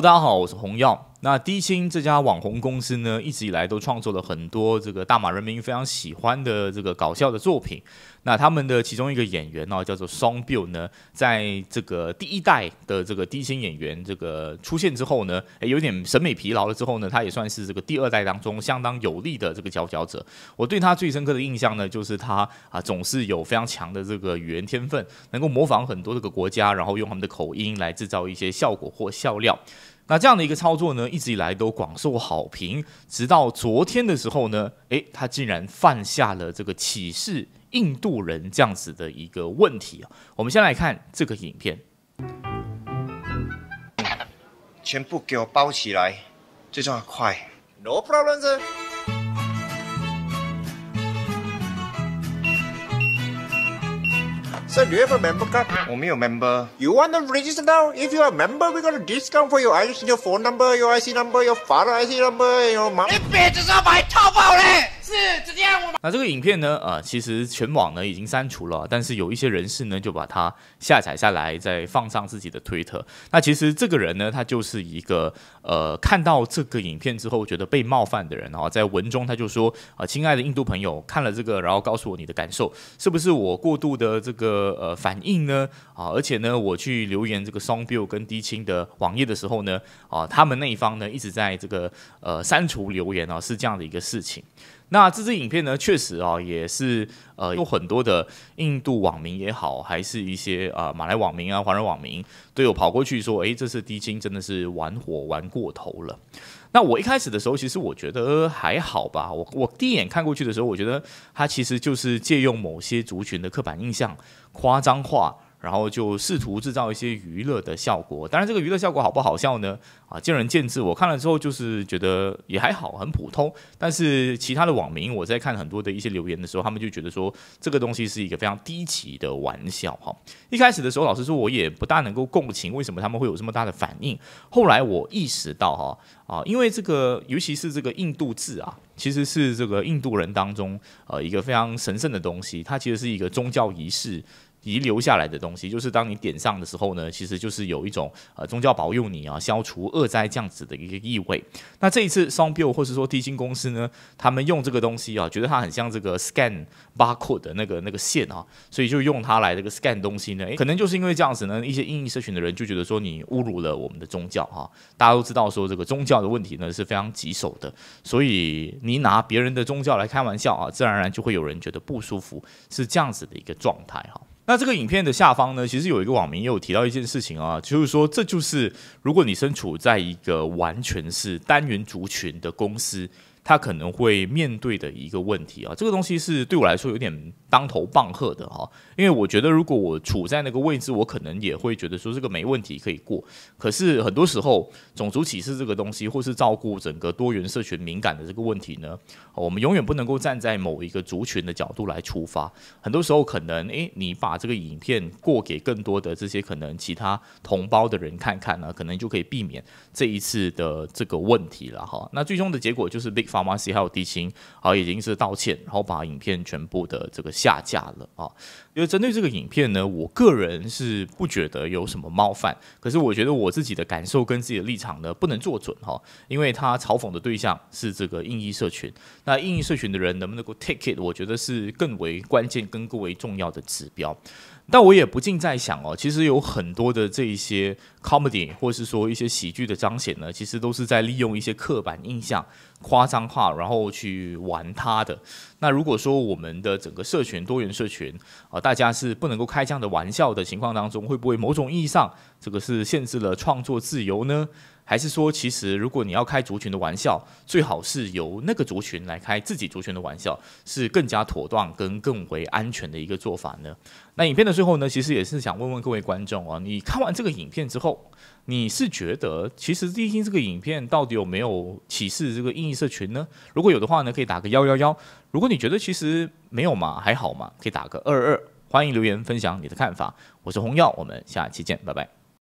大家好，我是红药。那低星这家网红公司呢，一直以来都创作了很多这个大马人民非常喜欢的这个搞笑的作品。那他们的其中一个演员呢，叫做 Song Bill 呢，在这个第一代的这个低星演员这个出现之后呢，诶，有点审美疲劳了之后呢，他也算是这个第二代当中相当有力的这个佼佼者。我对他最深刻的印象呢，就是他啊，总是有非常强的这个语言天分，能够模仿很多这个国家，然后用他们的口音来制造一些效果或笑料。那这样的一个操作呢，一直以来都广受好评。直到昨天的时候呢，诶，他竟然犯下了这个歧视印度人这样子的一个问题啊！我们先来看这个影片，全部给我包起来，最重要快，No problem, sir。So do you have a member card? Oh, a member. You want to register now? If you are a member, we got a discount for you. I just need your phone number, your IC number, your father IC number, your mom. my top it! 是这样我们那这个影片呢？呃，其实全网呢已经删除了，但是有一些人士呢就把它下载下来，再放上自己的推特。那其实这个人呢，他就是一个呃，看到这个影片之后觉得被冒犯的人啊。在文中他就说：啊，亲爱的印度朋友，看了这个，然后告诉我你的感受，是不是我过度的这个呃反应呢？啊，而且呢，我去留言这个 Song b i l l 跟低清的网页的时候呢，啊，他们那一方呢一直在这个呃删除留言啊，是这样的一个事情。那这支影片呢？确实啊，也是呃，有很多的印度网民也好，还是一些啊马来网民啊、华人网民都有跑过去说：“哎，这次低清真的是玩火玩过头了。”那我一开始的时候，其实我觉得还好吧。我我第一眼看过去的时候，我觉得它其实就是借用某些族群的刻板印象，夸张化。然后就试图制造一些娱乐的效果，当然这个娱乐效果好不好笑呢？啊，见仁见智。我看了之后就是觉得也还好，很普通。但是其他的网民，我在看很多的一些留言的时候，他们就觉得说这个东西是一个非常低级的玩笑。哈，一开始的时候，老实说，我也不大能够共情，为什么他们会有这么大的反应？后来我意识到，哈啊，因为这个，尤其是这个印度字啊，其实是这个印度人当中呃一个非常神圣的东西，它其实是一个宗教仪式。遗留下来的东西，就是当你点上的时候呢，其实就是有一种呃宗教保佑你啊，消除恶灾这样子的一个意味。那这一次，s o i 票或是说 T 星公司呢，他们用这个东西啊，觉得它很像这个 scan barcode 的那个那个线啊，所以就用它来这个 scan 东西呢。可能就是因为这样子呢，一些英译社群的人就觉得说你侮辱了我们的宗教啊。大家都知道说这个宗教的问题呢是非常棘手的，所以你拿别人的宗教来开玩笑啊，自然而然就会有人觉得不舒服，是这样子的一个状态哈。那这个影片的下方呢，其实有一个网民也有提到一件事情啊，就是说这就是如果你身处在一个完全是单元族群的公司。他可能会面对的一个问题啊，这个东西是对我来说有点当头棒喝的哈，因为我觉得如果我处在那个位置，我可能也会觉得说这个没问题可以过。可是很多时候，种族歧视这个东西，或是照顾整个多元社群敏感的这个问题呢，我们永远不能够站在某一个族群的角度来出发。很多时候，可能哎，你把这个影片过给更多的这些可能其他同胞的人看看呢，可能就可以避免这一次的这个问题了哈。那最终的结果就是 Big。马斯还有迪青啊，已经是道歉，然后把影片全部的这个下架了啊。因为针对这个影片呢，我个人是不觉得有什么冒犯，可是我觉得我自己的感受跟自己的立场呢，不能做准哈。因为他嘲讽的对象是这个应裔社群，那应裔社群的人能不能够 take it，我觉得是更为关键跟更为重要的指标。但我也不禁在想哦，其实有很多的这一些 comedy 或是说一些喜剧的彰显呢，其实都是在利用一些刻板印象、夸张化，然后去玩它的。那如果说我们的整个社群多元社群啊，大家是不能够开这样的玩笑的情况当中，会不会某种意义上这个是限制了创作自由呢？还是说，其实如果你要开族群的玩笑，最好是由那个族群来开自己族群的玩笑，是更加妥当跟更为安全的一个做法呢？那影片的最后呢，其实也是想问问各位观众啊，你看完这个影片之后，你是觉得其实最近这个影片到底有没有歧视这个意义社群呢？如果有的话呢，可以打个幺幺幺。如果你觉得其实没有嘛，还好嘛，可以打个二二二，欢迎留言分享你的看法。我是红耀，我们下期见，拜拜。